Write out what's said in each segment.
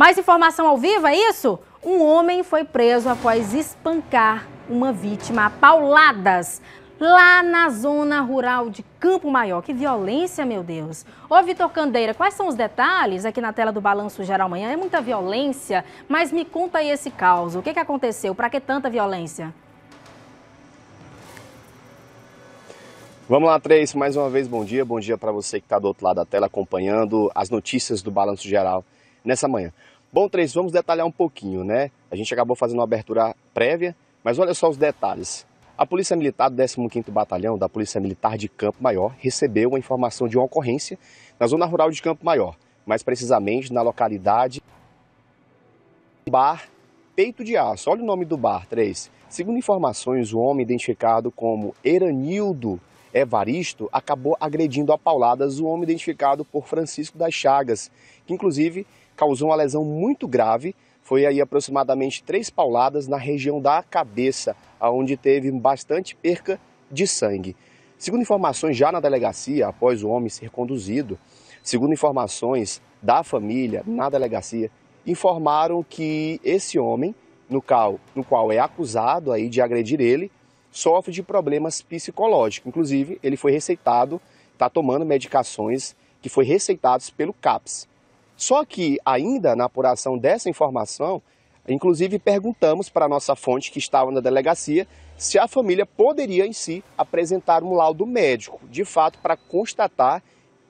Mais informação ao vivo, é isso? Um homem foi preso após espancar uma vítima a pauladas lá na zona rural de Campo Maior. Que violência, meu Deus. Ô, Vitor Candeira, quais são os detalhes aqui na tela do Balanço Geral Amanhã? É muita violência, mas me conta aí esse caos. O que, que aconteceu? Para que tanta violência? Vamos lá, Três. Mais uma vez, bom dia. Bom dia para você que está do outro lado da tela acompanhando as notícias do Balanço Geral nessa manhã. Bom, Três, vamos detalhar um pouquinho, né? A gente acabou fazendo uma abertura prévia, mas olha só os detalhes. A Polícia Militar do 15º Batalhão da Polícia Militar de Campo Maior recebeu a informação de uma ocorrência na zona rural de Campo Maior, mais precisamente na localidade Bar Peito de Aço. Olha o nome do bar, três. Segundo informações, o homem identificado como Eranildo Evaristo acabou agredindo a pauladas o homem identificado por Francisco das Chagas, que inclusive causou uma lesão muito grave. Foi aí aproximadamente três pauladas na região da cabeça, onde teve bastante perca de sangue. Segundo informações já na delegacia, após o homem ser conduzido, segundo informações da família na delegacia, informaram que esse homem, no qual, no qual é acusado aí de agredir ele, sofre de problemas psicológicos. Inclusive, ele foi receitado, está tomando medicações que foi receitados pelo CAPS. Só que, ainda na apuração dessa informação, inclusive perguntamos para a nossa fonte que estava na delegacia se a família poderia em si apresentar um laudo médico, de fato, para constatar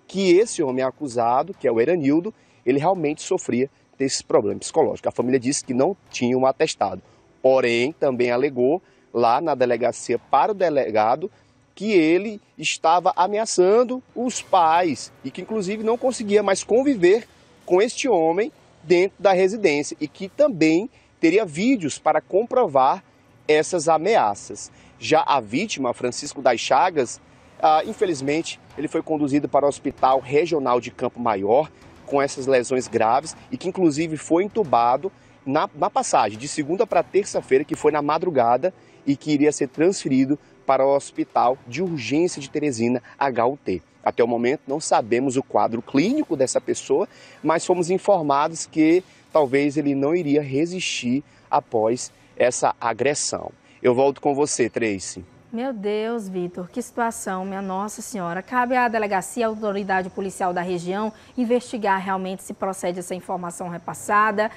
que esse homem acusado, que é o Eranildo, ele realmente sofria desses problemas psicológicos. A família disse que não tinha um atestado. Porém, também alegou lá na delegacia para o delegado que ele estava ameaçando os pais e que inclusive não conseguia mais conviver com este homem dentro da residência e que também teria vídeos para comprovar essas ameaças. Já a vítima, Francisco das Chagas, ah, infelizmente, ele foi conduzido para o Hospital Regional de Campo Maior com essas lesões graves e que, inclusive, foi entubado na, na passagem de segunda para terça-feira, que foi na madrugada, e que iria ser transferido para o Hospital de Urgência de Teresina, HUT. Até o momento não sabemos o quadro clínico dessa pessoa, mas fomos informados que talvez ele não iria resistir após essa agressão. Eu volto com você, Tracy. Meu Deus, Vitor, que situação, minha Nossa Senhora. Cabe à delegacia, à autoridade policial da região, investigar realmente se procede essa informação repassada.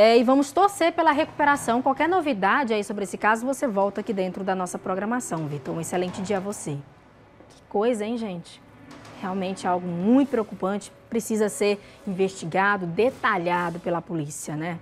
É, e vamos torcer pela recuperação. Qualquer novidade aí sobre esse caso, você volta aqui dentro da nossa programação, Vitor. Um excelente dia a você. Que coisa, hein, gente? Realmente algo muito preocupante. Precisa ser investigado, detalhado pela polícia, né?